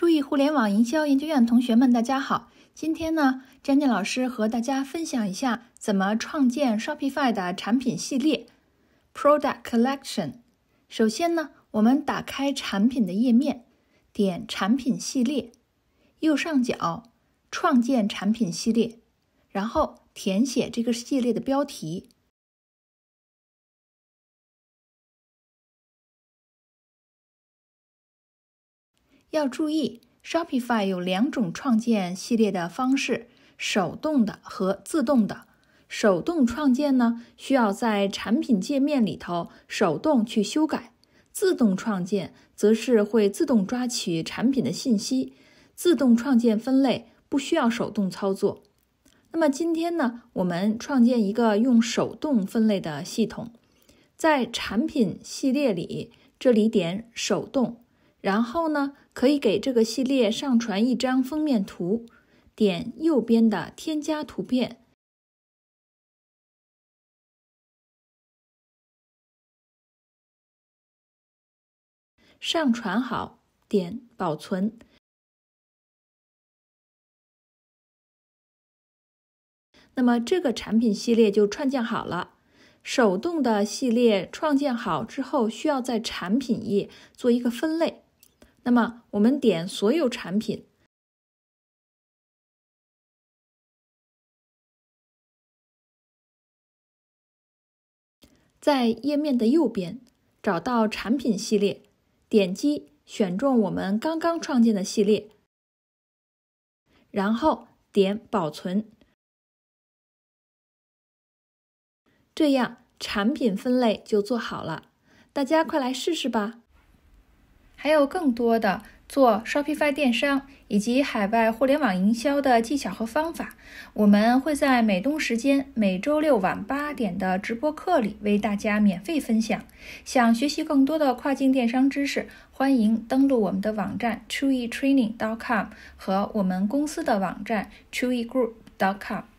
注意，互联网营销研究院同学们，大家好！今天呢，n 江老师和大家分享一下怎么创建 Shopify 的产品系列 （Product Collection）。首先呢，我们打开产品的页面，点产品系列，右上角创建产品系列，然后填写这个系列的标题。要注意，Shopify 有两种创建系列的方式：手动的和自动的。手动创建呢，需要在产品界面里头手动去修改；自动创建则是会自动抓取产品的信息，自动创建分类不需要手动操作。那么今天呢，我们创建一个用手动分类的系统，在产品系列里，这里点手动。然后呢，可以给这个系列上传一张封面图，点右边的添加图片，上传好，点保存。那么这个产品系列就创建好了。手动的系列创建好之后，需要在产品页做一个分类。那么，我们点所有产品，在页面的右边找到产品系列，点击选中我们刚刚创建的系列，然后点保存，这样产品分类就做好了。大家快来试试吧！还有更多的做 s h o p i f y 电商以及海外互联网营销的技巧和方法，我们会在美东时间每周六晚八点的直播课里为大家免费分享。想学习更多的跨境电商知识，欢迎登录我们的网站 c h w y t r a i n i n g c o m 和我们公司的网站 c h w y g r o u p c o m